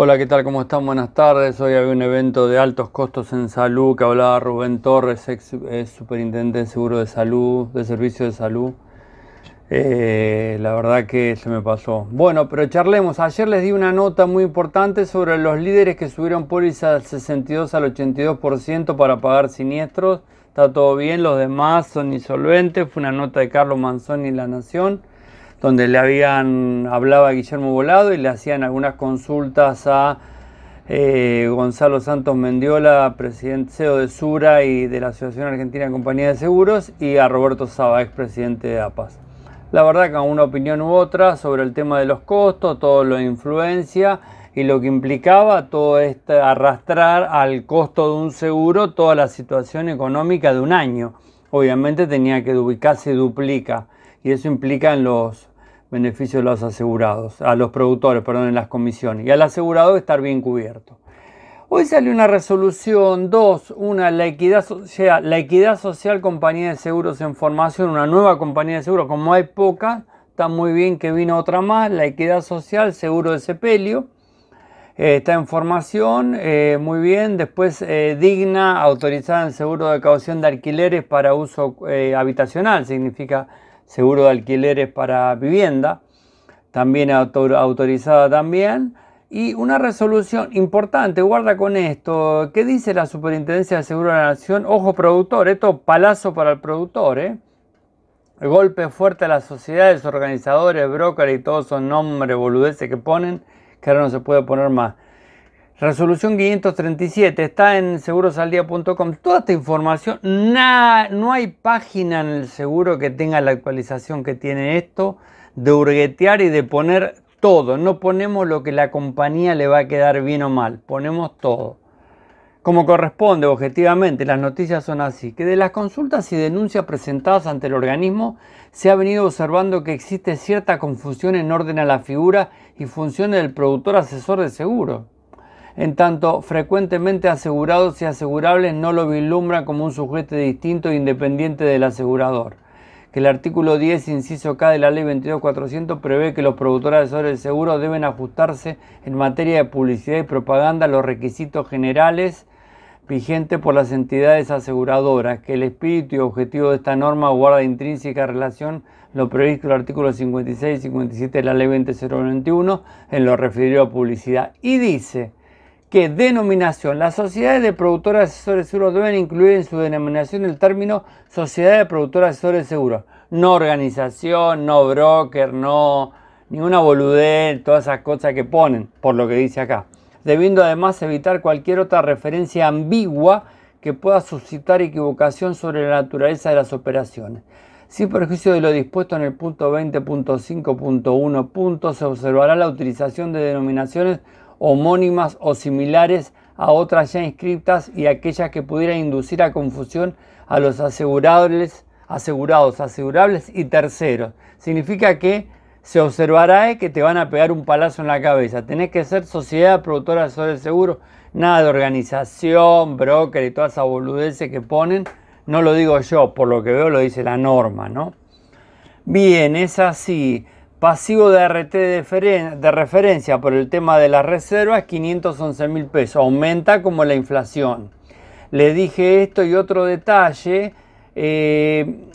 Hola, ¿qué tal? ¿Cómo están? Buenas tardes. Hoy había un evento de altos costos en salud que hablaba Rubén Torres, ex, eh, superintendente de Seguro de Salud, de Servicio de Salud. Eh, la verdad que se me pasó. Bueno, pero charlemos. Ayer les di una nota muy importante sobre los líderes que subieron pólizas del 62 al 82% para pagar siniestros. Está todo bien, los demás son insolventes. Fue una nota de Carlos Manzoni y La Nación donde le habían hablado a Guillermo Volado y le hacían algunas consultas a eh, Gonzalo Santos Mendiola, presidente CEO de Sura y de la Asociación Argentina de Compañía de Seguros, y a Roberto Saba, expresidente de APAS. La verdad que una opinión u otra sobre el tema de los costos, todo lo influencia y lo que implicaba todo este arrastrar al costo de un seguro toda la situación económica de un año. Obviamente tenía que duplicarse, duplica y eso implica en los beneficios de los asegurados, a los productores, perdón, en las comisiones, y al asegurado estar bien cubierto. Hoy sale una resolución 2, una la equidad social, la equidad social compañía de seguros en formación, una nueva compañía de seguros, como hay poca, está muy bien que vino otra más, la equidad social, seguro de sepelio, eh, está en formación, eh, muy bien, después eh, digna, autorizada en seguro de caución de alquileres para uso habitacional, significa seguro de alquileres para vivienda, también autorizada también. Y una resolución importante, guarda con esto, ¿qué dice la Superintendencia de Seguro de la Nación? Ojo productor, esto palazo para el productor, ¿eh? golpe fuerte a las sociedades, organizadores, brokers y todos esos nombres boludeces que ponen, que ahora no se puede poner más. Resolución 537 está en segurosaldía.com. Toda esta información, no hay página en el seguro que tenga la actualización que tiene esto de hurguetear y de poner todo. No ponemos lo que la compañía le va a quedar bien o mal, ponemos todo. Como corresponde, objetivamente, las noticias son así, que de las consultas y denuncias presentadas ante el organismo se ha venido observando que existe cierta confusión en orden a la figura y función del productor asesor de seguro en tanto frecuentemente asegurados y asegurables no lo vislumbran como un sujeto distinto e independiente del asegurador. Que el artículo 10, inciso K de la ley 22400 prevé que los productores de seguro deben ajustarse en materia de publicidad y propaganda a los requisitos generales vigentes por las entidades aseguradoras, que el espíritu y objetivo de esta norma guarda intrínseca relación lo previsto en el artículo 56 y 57 de la ley 20091 en lo referido a publicidad. Y dice, que denominación? Las sociedades de productores asesores seguros deben incluir en su denominación el término sociedad de productores asesores seguros. No organización, no broker, no ninguna boludez, todas esas cosas que ponen, por lo que dice acá. Debiendo además evitar cualquier otra referencia ambigua que pueda suscitar equivocación sobre la naturaleza de las operaciones. Sin perjuicio de lo dispuesto en el punto 20.5.1. se observará la utilización de denominaciones homónimas o similares a otras ya inscriptas y aquellas que pudieran inducir a confusión a los asegurables, asegurados, asegurables y terceros. Significa que se observará eh, que te van a pegar un palazo en la cabeza. Tenés que ser sociedad productora de seguro, nada de organización, broker y todas esas boludeces que ponen. No lo digo yo, por lo que veo lo dice la norma, ¿no? Bien, es así. Pasivo de RT de, referencia por el tema de las reservas, 511 mil pesos. Aumenta como la inflación. Le dije esto y otro detalle. Eh,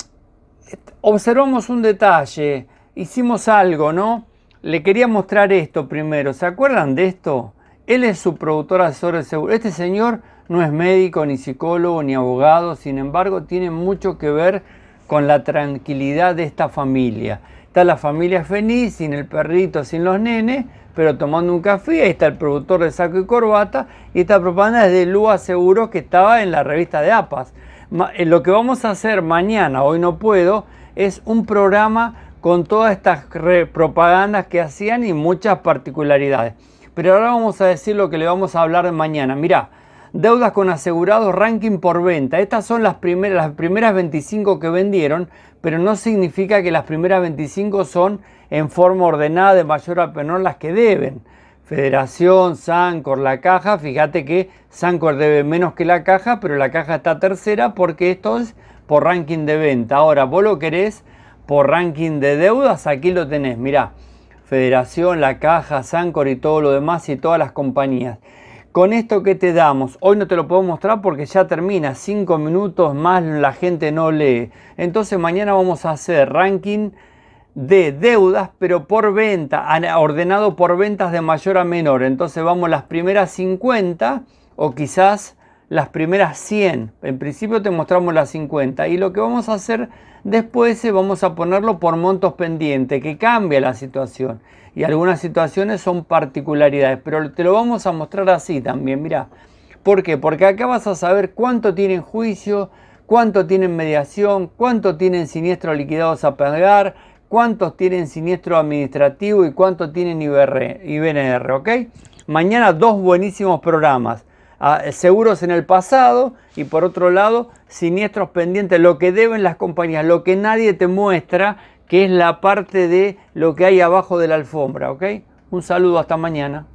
observamos un detalle. Hicimos algo, ¿no? Le quería mostrar esto primero. ¿Se acuerdan de esto? Él es su productor asesor de seguro. Este señor no es médico, ni psicólogo, ni abogado. Sin embargo, tiene mucho que ver con la tranquilidad de esta familia Está la familia Fenix sin el perrito, sin los nenes, pero tomando un café. Ahí está el productor de saco y corbata. Y esta propaganda es de Lua Seguro, que estaba en la revista de APAS. Eh, lo que vamos a hacer mañana, hoy no puedo, es un programa con todas estas propagandas que hacían y muchas particularidades. Pero ahora vamos a decir lo que le vamos a hablar mañana. Mirá, Deudas con asegurados ranking por venta. Estas son las primeras, las primeras 25 que vendieron, pero no significa que las primeras 25 son en forma ordenada de mayor a menor las que deben. Federación, Sancor, la caja, fíjate que Sancor debe menos que la caja, pero la caja está tercera porque esto es por ranking de venta. Ahora, vos lo querés por ranking de deudas, aquí lo tenés, mirá. Federación, la caja, Sancor y todo lo demás y todas las compañías con esto que te damos. Hoy no te lo puedo mostrar porque ya termina, 5 minutos más la gente no lee. Entonces mañana vamos a hacer ranking de deudas, pero por venta, ordenado por ventas de mayor a menor. Entonces vamos las primeras 50 o quizás las primeras 100. En principio te mostramos las 50 y lo que vamos a hacer después es vamos a ponerlo por montos pendientes, que cambia la situación. Y algunas situaciones son particularidades, pero te lo vamos a mostrar así también, mira. ¿Por qué? Porque acá vas a saber cuánto tienen juicio, cuánto tienen mediación, cuánto tienen siniestro liquidados a pagar, cuántos tienen siniestro administrativo y cuánto tienen IBR, IBNR, ¿ok? Mañana dos buenísimos programas seguros en el pasado y por otro lado siniestros pendientes, lo que deben las compañías, lo que nadie te muestra, que es la parte de lo que hay abajo de la alfombra, ¿ok? Un saludo, hasta mañana.